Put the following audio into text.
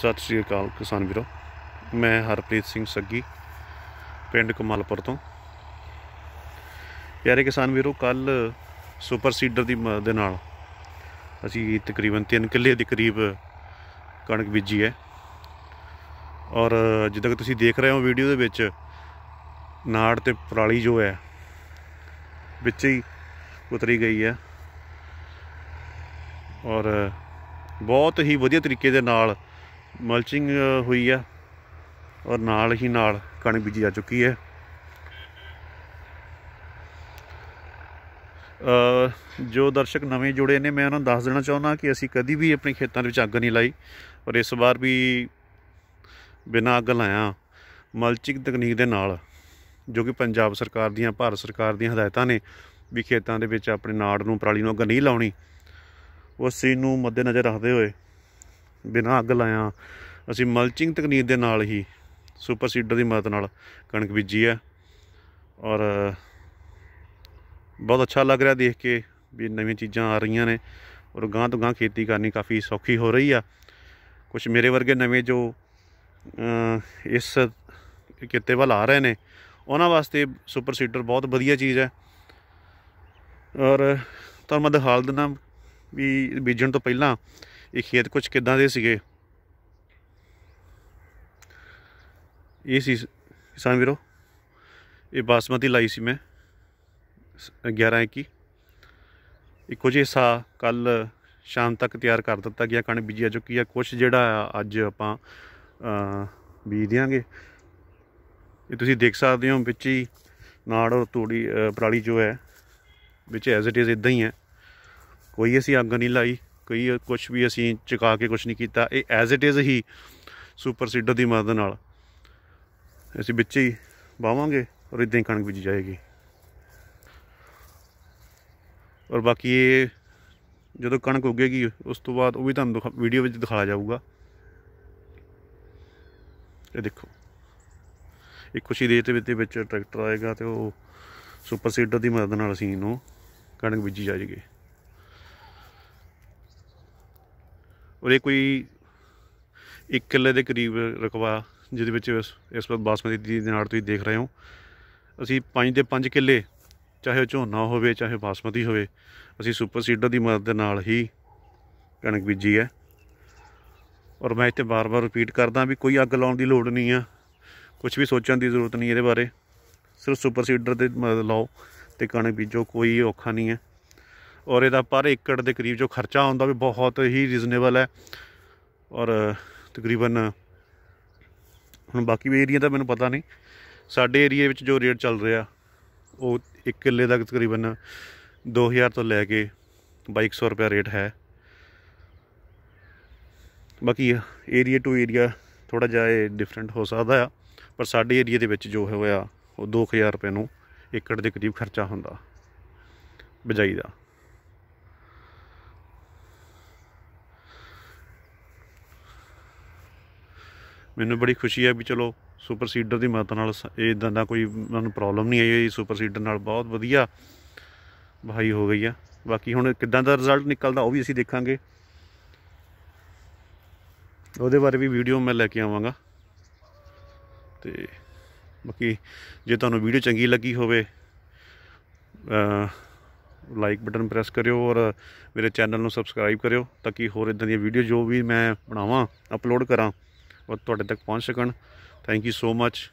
ਸਤਿ ਸ੍ਰੀ ਅਕਾਲ ਕਿਸਾਨ ਵੀਰੋ ਮੈਂ ਹਰਪ੍ਰੀਤ ਸਿੰਘ ਸੱਗੀ ਪਿੰਡ ਕਮਲਪੁਰ ਤੋਂ ਪਿਆਰੇ ਕਿਸਾਨ ਵੀਰੋ ਕੱਲ ਸੁਪਰ ਸੀਡਰ ਦੀ ਮਦਦ ਨਾਲ ਅਸੀਂ ਤਕਰੀਬਨ 3 ਕਿੱਲੇ ਦੇ ਕਰੀਬ ਕਣਕ ਬੀਜੀ ਹੈ ਔਰ ਜਿੱਦਾਂ ਕਿ ਤੁਸੀਂ ਦੇਖ ਰਹੇ ਹੋ ਵੀਡੀਓ ਦੇ ਵਿੱਚ ਨਾੜ ਤੇ ਪਰਾਲੀ ਜੋ ਹੈ ਵਿੱਚ ਹੀ ਉਤਰੀ ਗਈ ਹੈ ਔਰ ਬਹੁਤ ਹੀ ਵਧੀਆ ਤਰੀਕੇ ਦੇ ਨਾਲ ਮਲਚਿੰਗ ਹੋਈ ਆ ਔਰ ਨਾਲ ਹੀ ਨਾਲ ਕਣਕ ਬੀਜੀ ਜਾ ਚੁੱਕੀ ਹੈ ਜੋ ਦਰਸ਼ਕ ਨਵੇਂ ਜੁੜੇ ਨੇ ਮੈਂ ਉਹਨਾਂ ਨੂੰ ਦੱਸ ਦੇਣਾ ਚਾਹੁੰਦਾ ਕਿ ਅਸੀਂ ਕਦੀ ਵੀ ਆਪਣੇ ਖੇਤਾਂ ਦੇ ਵਿੱਚ ਅੱਗ ਨਹੀਂ ਲਾਈ ਔਰ ਇਸ ਵਾਰ ਵੀ ਬਿਨਾਂ ਅੱਗ ਲਾਇਆ ਮਲਚਿੰਗ ਤਕਨੀਕ ਦੇ ਨਾਲ ਜੋ ਕਿ ਪੰਜਾਬ ਸਰਕਾਰ ਦੀਆਂ ਭਾਰਤ ਸਰਕਾਰ ਦੀਆਂ ਹਦਾਇਤਾਂ ਨੇ ਵੀ ਖੇਤਾਂ ਦੇ ਵਿੱਚ ਆਪਣੇ ਨਾੜ ਨੂੰ ਪਰਾਲੀ ਨੂੰ ਅੱਗ ਨਹੀਂ ਲਾਉਣੀ ਉਸ ਚੀਜ਼ ਨੂੰ ਮੱਦੇ ਨਜ਼ਰ ਰੱਖਦੇ ਹੋਏ ਬਿਨਾ ਅੱਗ ਲਾਇਆ ਅਸੀਂ ਮਲਚਿੰਗ ਤਕਨੀਕ ਦੇ ਨਾਲ ਹੀ ਸੁਪਰ ਸੀਡਰ ਦੀ ਮਦਦ ਨਾਲ ਕਣਕ ਬੀਜੀ ਹੈ ਔਰ ਬਹੁਤ ਅੱਛਾ ਲੱਗ ਰਿਹਾ ਦੇਖ ਕੇ ਵੀ ਨਵੀਆਂ ਚੀਜ਼ਾਂ ਆ ਰਹੀਆਂ ਨੇ ਔਰ ਗਾਂ ਤੋਂ ਗਾਂ ਖੇਤੀ ਕਰਨੀ ਕਾਫੀ ਸੌਖੀ ਹੋ ਰਹੀ ਆ ਕੁਝ ਮੇਰੇ ਵਰਗੇ ਨਵੇਂ ਜੋ ਇਸ ਕਿਤੇ ਵੱਲ ਆ ਰਹੇ ਨੇ ਉਹਨਾਂ ਵਾਸਤੇ ਸੁਪਰ ਸੀਡਰ ਬਹੁਤ ਵਧੀਆ ਚੀਜ਼ ਹੈ ਔਰ ਤੁਹਾਨੂੰ ਮੈਂ ਦਿਖਾ ਦਿੰਦਾ ਵੀ ਬੀਜਣ ਤੋਂ ਪਹਿਲਾਂ ਇਹ ਖੇਤ ਕੁਝ ਕਿਦਾਂ ਦੇ ਸੀਗੇ ਇਹ ਸੀ ਕਿਸਾਨ ਵੀਰੋ ਇਹ ਬਾਸਮਤੀ ਲਾਈ ਸੀ ਮੈਂ 11 21 ਇਹ ਕੁਝ ਹਿੱਸਾ ਕੱਲ ਸ਼ਾਮ ਤੱਕ ਤਿਆਰ ਕਰ ਦਿੱਤਾ ਗਿਆ ਕਣ ਬੀਜਿਆ ਚੁੱਕੀ ਆ ਕੁਝ ਜਿਹੜਾ ਅੱਜ ਆਪਾਂ ਬੀਜ ਦਿਆਂਗੇ ਇਹ ਤੁਸੀਂ ਦੇਖ ਸਕਦੇ ਹੋ ਵਿੱਚ ਹੀ ਨਾੜ ਔਰ ਤੂੜੀ ਪਰਾਲੀ ਜੋ ਹੈ ਵਿੱਚ ਐਜ਼ ਇਟ ਇਜ਼ ਇਦਾਂ ਹੀ ਹੈ ਕੋਈ ਅਸੀਂ ਅੱਗ ਨਹੀਂ ਲਾਈ ਕੋਈ ਕੁਝ ਵੀ ਅਸੀਂ ਚੁਕਾ ਕੇ ਕੁਝ ਨਹੀਂ ਕੀਤਾ ਇਹ ਐਜ਼ ਇਟ ਇਜ਼ ਹੀ ਸੁਪਰ ਸੀਡਰ ਦੀ ਮਦਦ ਨਾਲ ਅਸੀਂ ਵਿੱਚ ਹੀ ਬਾਵਾਂਗੇ ਔਰ ਇਦਾਂ ਹੀ ਕਣਕ ਬੀਜੀ ਜਾਏਗੀ ਔਰ ਬਾਕੀ ਇਹ ਜਦੋਂ ਕਣਕ ਉੱਗੇਗੀ ਉਸ ਤੋਂ ਬਾਅਦ ਉਹ ਵੀ ਤੁਹਾਨੂੰ ਵੀਡੀਓ ਵਿੱਚ ਦਿਖਾਇਆ ਜਾਊਗਾ ਇਹ ਦੇਖੋ ਇੱਕ ਖੁਸ਼ੀ ਦੇ ਤੇ ਵਿੱਚ ਟਰੈਕਟਰ ਆਏਗਾ ਤੇ ਉਹ ਸੁਪਰ ਸੀਡਰ ਦੀ ਮਦਦ ਨਾਲ ਅਸੀਂ ਇਹਨੂੰ ਕਣਕ ਬੀਜੀ ਜਾਏਗੀ ਉਰੇ ਕੋਈ 1 ਕਿੱਲੇ ਦੇ ਕਰੀਬ ਰਕਵਾ ਜਿਹਦੇ ਵਿੱਚ ਇਸ ਵਾਰ ਬਾਸਮਤੀ ਦੀ ਨਾਲ ਤੁਸੀਂ ਦੇਖ ਰਹੇ ਹੋ ਅਸੀਂ 5 ਦੇ 5 ਕਿੱਲੇ ਚਾਹੇ ਉਹ ਝੋਨਾ ਹੋਵੇ ਚਾਹੇ ਬਾਸਮਤੀ ਹੋਵੇ ਅਸੀਂ ਸੁਪਰ ਸੀਡਰ ਦੀ ਮਦਦ ਨਾਲ ਹੀ ਕਣਕ ਬੀਜੀ ਹੈ ਔਰ ਮੈਂ ਇੱਥੇ ਬਾਰ-ਬਾਰ ਰਿਪੀਟ ਕਰਦਾ ਵੀ ਕੋਈ ਅੱਗ ਲਾਉਣ ਦੀ ਲੋੜ ਨਹੀਂ ਆ ਕੁਝ ਵੀ ਸੋਚਣ ਦੀ ਜ਼ਰੂਰਤ ਨਹੀਂ ਇਹਦੇ ਬਾਰੇ ਸਿਰਫ ਸੁਪਰ ਸੀਡਰ ਦੇ ਮਦਦ ਲਓ ਤੇ ਕਣਕ ਬੀਜੋ ਕੋਈ ਔਖਾ ਨਹੀਂ ਹੈ ਔਰ ਇਹਦਾ ਪਰ ਏਕੜ ਦੇ ਕਰੀਬ ਜੋ ਖਰਚਾ ਆਉਂਦਾ ਵੀ ਬਹੁਤ ਹੀ ਰੀਜ਼ਨੇਬਲ ਹੈ ਔਰ ਤਕਰੀਬਨ ਹੁਣ ਬਾਕੀ ਵੀ ਏਰੀਆ ਦਾ ਮੈਨੂੰ ਪਤਾ ਨਹੀਂ ਸਾਡੇ ਏਰੀਆ ਵਿੱਚ ਜੋ ਰੇਟ ਚੱਲ ਰਿਹਾ ਉਹ 1 ਕਿੱਲੇ ਦਾ ਤਕਰੀਬਨ 2000 ਤੋਂ ਲੈ ਕੇ 2200 ਰੁਪਏ ਰੇਟ ਹੈ ਬਾਕੀ ਏਰੀਆ ਟੂ ਏਰੀਆ ਥੋੜਾ ਜਿਹਾ ਇਹ ਡਿਫਰੈਂਟ ਹੋ ਸਕਦਾ ਆ ਪਰ ਸਾਡੇ ਏਰੀਆ ਦੇ ਵਿੱਚ ਜੋ ਹੋਇਆ ਉਹ 2000 ਰੁਪਏ ਨੂੰ ਏਕੜ ਦੇ ਕਰੀਬ ਖਰਚਾ ਹੁੰਦਾ ਬਜਾਈ ਦਾ ਮੈਨੂੰ ਬੜੀ ਖੁਸ਼ੀ ਹੈ ਵੀ ਚਲੋ ਸੁਪਰ ਸੀਡਰ ਦੀ ਮਦਦ ਨਾਲ ਇਹ ਇਦਾਂ ਦਾ ਕੋਈ ਉਹਨਾਂ ਨੂੰ ਪ੍ਰੋਬਲਮ ਨਹੀਂ ਆਈ ਸੁਪਰ ਸੀਡਰ ਨਾਲ ਬਹੁਤ ਵਧੀਆ ਬਹਾਈ ਹੋ ਗਈ ਆ ਬਾਕੀ ਹੁਣ ਕਿੱਦਾਂ ਦਾ ਰਿਜ਼ਲਟ ਨਿਕਲਦਾ ਉਹ ਵੀ ਅਸੀਂ ਦੇਖਾਂਗੇ ਉਹਦੇ ਬਾਰੇ ਵੀ ਵੀਡੀਓ ਮੈਂ ਲੈ ਕੇ ਆਵਾਂਗਾ ਤੇ ਬਾਕੀ ਜੇ ਤੁਹਾਨੂੰ ਵੀਡੀਓ ਚੰਗੀ ਲੱਗੀ ਹੋਵੇ ਲਾਈਕ ਬਟਨ ਪ੍ਰੈਸ ਕਰਿਓ ਔਰ ਮੇਰੇ ਚੈਨਲ ਨੂੰ ਸਬਸਕ੍ਰਾਈਬ ਕਰਿਓ ਤਾਂ ਕਿ ਹੋਰ ਇਦਾਂ ਦੀਆਂ ਵੀਡੀਓ ਜੋ ਵੀ ਮੈਂ ਬਣਾਵਾਂ ਅਪਲੋਡ ਕਰਾਂ ਉਹ ਤੁਹਾਡੇ ਤੱਕ ਪਹੁੰਚ ਸਕਣ ਥੈਂਕ ਯੂ ਸੋ ਮੱਚ